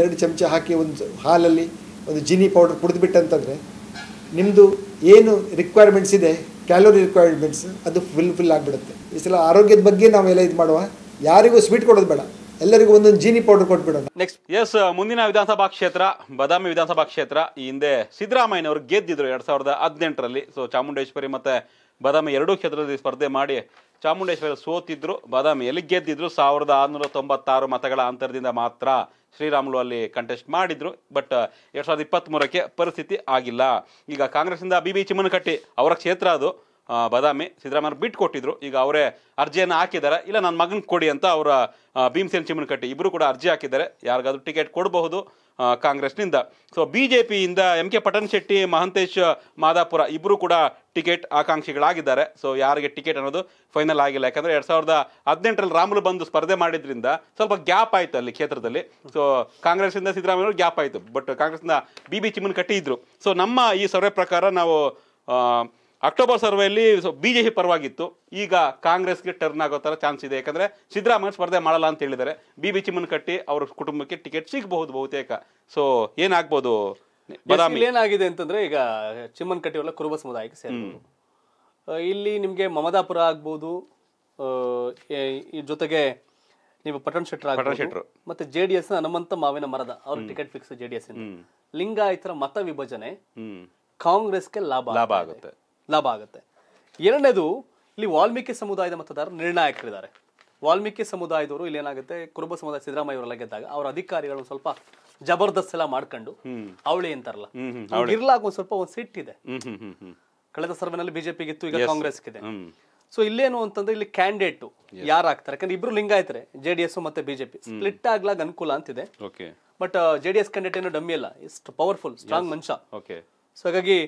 ಎರಡು ಚಮಚ ಹಾಕಿ ಒಂದು ಹಾಲಲ್ಲಿ ಒಂದು ಜೀನಿ ಪೌಡರ್ ಕುಡಿದ್ಬಿಟ್ಟಂತಂದರೆ ನಿಮ್ಮದು ಏನು ರಿಕ್ವೈರ್ಮೆಂಟ್ಸ್ ಇದೆ ಕ್ಯಾಲೋರಿ ರಿಕ್ವೈರ್ಮೆಂಟ್ಸ್ ಅದು ಫುಲ್ ಫಿಲ್ ಆಗಿಬಿಡುತ್ತೆ ಈ ಸಲ ಆರೋಗ್ಯದ ಬಗ್ಗೆ ನಾವೆಲ್ಲ ಇದು ಮಾಡುವ ಯಾರಿಗೂ ಸ್ವೀಟ್ ಕೊಡೋದು ಬೇಡ ಎಲ್ಲರಿಗೂ ಒಂದೊಂದು ಜೀನಿ ಪೌಡರ್ ಕೊಟ್ಬಿಡೋಣ ನೆಕ್ಸ್ಟ್ ಎಸ್ ಮುಂದಿನ ವಿಧಾನಸಭಾ ಕ್ಷೇತ್ರ ಬದಾಮಿ ವಿಧಾನಸಭಾ ಕ್ಷೇತ್ರ ಈ ಹಿಂದೆ ಅವರು ಗೆದ್ದಿದ್ರು ಎರಡು ಸಾವಿರದ ಹದಿನೆಂಟರಲ್ಲಿ ಸೊ ಚಾಮುಂಡೇಶ್ವರಿ ಮತ್ತು ಬದಾಮಿ ಎರಡೂ ಕ್ಷೇತ್ರದಲ್ಲಿ ಸ್ಪರ್ಧೆ ಮಾಡಿ ಚಾಮುಂಡೇಶ್ವರಿ ಸೋತಿದ್ರು ಬಾದಾಮಿಯಲ್ಲಿ ಗೆದ್ದಿದ್ರು ಸಾವಿರದ ಆರುನೂರ ತೊಂಬತ್ತಾರು ಮತಗಳ ಅಂತರದಿಂದ ಮಾತ್ರ ಶ್ರೀರಾಮುಲು ಅಲ್ಲಿ ಕಂಟೆಸ್ಟ್ ಮಾಡಿದ್ರು ಬಟ್ ಎರಡು ಸಾವಿರದ ಇಪ್ಪತ್ತ್ಮೂರಕ್ಕೆ ಪರಿಸ್ಥಿತಿ ಆಗಿಲ್ಲ ಈಗ ಕಾಂಗ್ರೆಸ್ನಿಂದ ಬಿ ಬಿ ಚಿಮ್ಮನಕಟ್ಟಿ ಅವರ ಕ್ಷೇತ್ರ ಅದು ಬದಾಮಿ ಸಿದ್ದರಾಮಯ್ಯ ಬಿಟ್ಟು ಕೊಟ್ಟಿದ್ರು ಈಗ ಅವರೇ ಅರ್ಜಿಯನ್ನು ಹಾಕಿದ್ದಾರೆ ಇಲ್ಲ ನನ್ನ ಮಗನಿಗೆ ಕೊಡಿ ಅಂತ ಅವರ ಭೀಮಸೇನ್ ಕಟ್ಟಿ ಇಬ್ಬರು ಕೂಡ ಅರ್ಜಿ ಹಾಕಿದ್ದಾರೆ ಯಾರಿಗಾದ್ರೂ ಟಿಕೆಟ್ ಕೊಡಬಹುದು ಕಾಂಗ್ರೆಸ್ನಿಂದ ಸೊ ಬಿ ಜೆ ಪಿಯಿಂದ ಎಂ ಕೆ ಶೆಟ್ಟಿ ಮಹಂತೇಶ್ ಮಾದಾಪುರ ಇಬ್ಬರು ಕೂಡ ಟಿಕೆಟ್ ಆಕಾಂಕ್ಷಿಗಳಾಗಿದ್ದಾರೆ ಸೊ ಯಾರಿಗೆ ಟಿಕೆಟ್ ಅನ್ನೋದು ಫೈನಲ್ ಆಗಿಲ್ಲ ಯಾಕಂದರೆ ಎರಡು ಸಾವಿರದ ಹದಿನೆಂಟರಲ್ಲಿ ರಾಮುಲು ಬಂದು ಸ್ಪರ್ಧೆ ಮಾಡಿದ್ರಿಂದ ಸ್ವಲ್ಪ ಗ್ಯಾಪ್ ಆಯಿತು ಅಲ್ಲಿ ಕ್ಷೇತ್ರದಲ್ಲಿ ಸೊ ಕಾಂಗ್ರೆಸ್ಸಿಂದ ಅವರು ಗ್ಯಾಪ್ ಆಯಿತು ಬಟ್ ಕಾಂಗ್ರೆಸ್ನಿಂದ ಬಿ ಬಿ ಚಿಮ್ಮನ್ ಕಟ್ಟಿ ಇದ್ದರು ಸೊ ನಮ್ಮ ಈ ಸರ್ವೆ ಪ್ರಕಾರ ನಾವು ಅಕ್ಟೋಬರ್ ಸರ್ವೆಯಲ್ಲಿ ಬಿ ಜೆ ಪಿ ಪರವಾಗಿತ್ತು ಈಗ ಕಾಂಗ್ರೆಸ್ಗೆ ಟರ್ನ್ ಆಗೋ ಥರ ಚಾನ್ಸ್ ಇದೆ ಯಾಕಂದರೆ ಸಿದ್ದರಾಮಯ್ಯ ಸ್ಪರ್ಧೆ ಮಾಡಲ್ಲ ಅಂತ ಹೇಳಿದ್ದಾರೆ ಬಿ ಬಿ ಚಿಮ್ಮನ್ ಕಟ್ಟಿ ಅವ್ರ ಕುಟುಂಬಕ್ಕೆ ಟಿಕೆಟ್ ಸಿಗಬಹುದು ಬಹುತೇಕ ಸೊ ಏನಾಗ್ಬೋದು ಏನಾಗಿದೆ ಅಂತಂದ್ರೆ ಈಗ ಚಿಮ್ಮನ್ ಕಟ್ಟಿ ಎಲ್ಲ ಕುರುಬ ಸಮುದಾಯಕ್ಕೆ ಸೇರಿದ್ರು ಇಲ್ಲಿ ನಿಮಗೆ ಮಮದಾಪುರ ಆಗ್ಬೋದು ಈ ಜೊತೆಗೆ ನೀವು ಪಟನ್ ಶೆಟ್ಟರ್ ಶೆಟ್ಟರ್ ಮತ್ತೆ J D S Hanumantha Mavina Marada ಅವ್ರ ticket fix J D S ಲಿಂಗಾಯತರ ಮತ ವಿಭಜನೆ ಕಾಂಗ್ರೆಸ್ಗೆ ಲಾಭ ಲಾಭ ಆಗುತ್ತೆ ಲಾಭ ಆಗುತ್ತೆ ಎರಡನೇದು ಇಲ್ಲಿ ವಾಲ್ಮೀಕಿ ಸಮುದಾಯದ ಮತದಾರರು ನಿರ್ಣಾಯಕರಿದ್ದಾರೆ ವಾಲ್ಮೀಕಿ ಸಮುದಾಯದವರು ಇಲ್ಲಿ ಏನಾಗುತ್ತೆ ಕುರುಬ ಸಮುದಾಯ ಸಿದ್ದರಾಮಯ್ಯ ಅವರೆಲ್ಲ ಗೆದ್ದಾಗ ಅವ್ರ ಅಧಿಕಾರಿಗಳು ಸ್ವಲ್ಪ ಜಬರ್ದಸ್ತ್ ಎಲ್ಲ ಮಾಡ್ಕೊಂಡು ಅವಳಿ ಅಂತಾರಲ್ಲ ಇರ್ಲಾಗ ಒಂದ್ ಸ್ವಲ್ಪ ಒಂದ್ ಸಿಟ್ ಇದೆ ಕಳೆದ ಸರ್ವೆನಲ್ಲಿ ಬಿಜೆಪಿ ಗಿತ್ತು ಈಗ ಕಾಂಗ್ರೆಸ್ ಇದೆ ಸೊ ಇಲ್ಲೇನು ಅಂತಂದ್ರೆ ಇಲ್ಲಿ ಕ್ಯಾಂಡಿಡೇಟ್ ಆಗ್ತಾರೆ ಯಾಕಂದ್ರೆ ಇಬ್ರು ಲಿಂಗಾಯ್ತಾರೆ ಜೆ ಡಿ ಮತ್ತೆ ಬಿಜೆಪಿ ಸ್ಪ್ಲಿಟ್ ಆಗ್ಲಾಗ ಅನುಕೂಲ ಅಂತಿದೆ but JDS D S candidate ಏನು ಡಮ್ಮಿ ಅಲ್ಲ ಇಷ್ಟು ಪವರ್ಫುಲ್ ಸ್ಟ್ರಾಂಗ್ ಮನುಷ್ಯ ಸೊ ಹಾಗಾಗಿ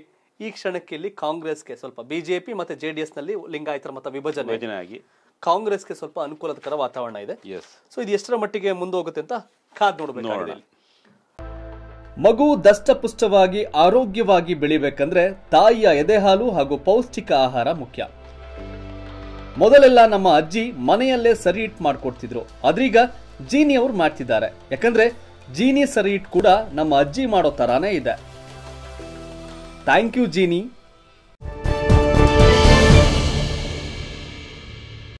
ಈ ಕ್ಷಣಕ್ಕೆ ಇಲ್ಲಿ ಕಾಂಗ್ರೆಸ್ಗೆ ಸ್ವಲ್ಪ ಬಿಜೆಪಿ ಮತ್ತೆ ಜೆ ನಲ್ಲಿ ನಲ್ಲಿ ಲಿಂಗಾಯತರ ಮತ ವಿಭಜನೆ ಆಗಿ ಕಾಂಗ್ರೆಸ್ಗೆ ಸ್ವಲ್ಪ ಅನುಕೂಲಕರ ವಾತಾವರಣ ಇದೆ ಸೊ ಇದು ಎಷ್ಟರ ಮಟ್ಟಿಗೆ ಮುಂದೋಗುತ್ತೆ ಅಂತ ಕಾದ್ ನೋಡಬೇಕು ಮಗು ದಷ್ಟಪುಷ್ಟವಾಗಿ ಆರೋಗ್ಯವಾಗಿ ಬೆಳಿಬೇಕಂದ್ರೆ ತಾಯಿಯ ಎದೆಹಾಲು ಹಾಗೂ ಪೌಷ್ಟಿಕ ಆಹಾರ ಮುಖ್ಯ ಮೊದಲೆಲ್ಲ ನಮ್ಮ ಅಜ್ಜಿ ಮನೆಯಲ್ಲೇ ಸರಿ ಇಟ್ ಮಾಡ್ಕೊಡ್ತಿದ್ರು ಅದ್ರೀಗ ಜೀನಿ ಅವ್ರು ಮಾಡ್ತಿದ್ದಾರೆ ಯಾಕಂದ್ರೆ ಜೀನಿ ಸರಿ ಕೂಡ ನಮ್ಮ ಅಜ್ಜಿ ಮಾಡೋ ತರಾನೇ ಇದೆ Thank you, Jeannie.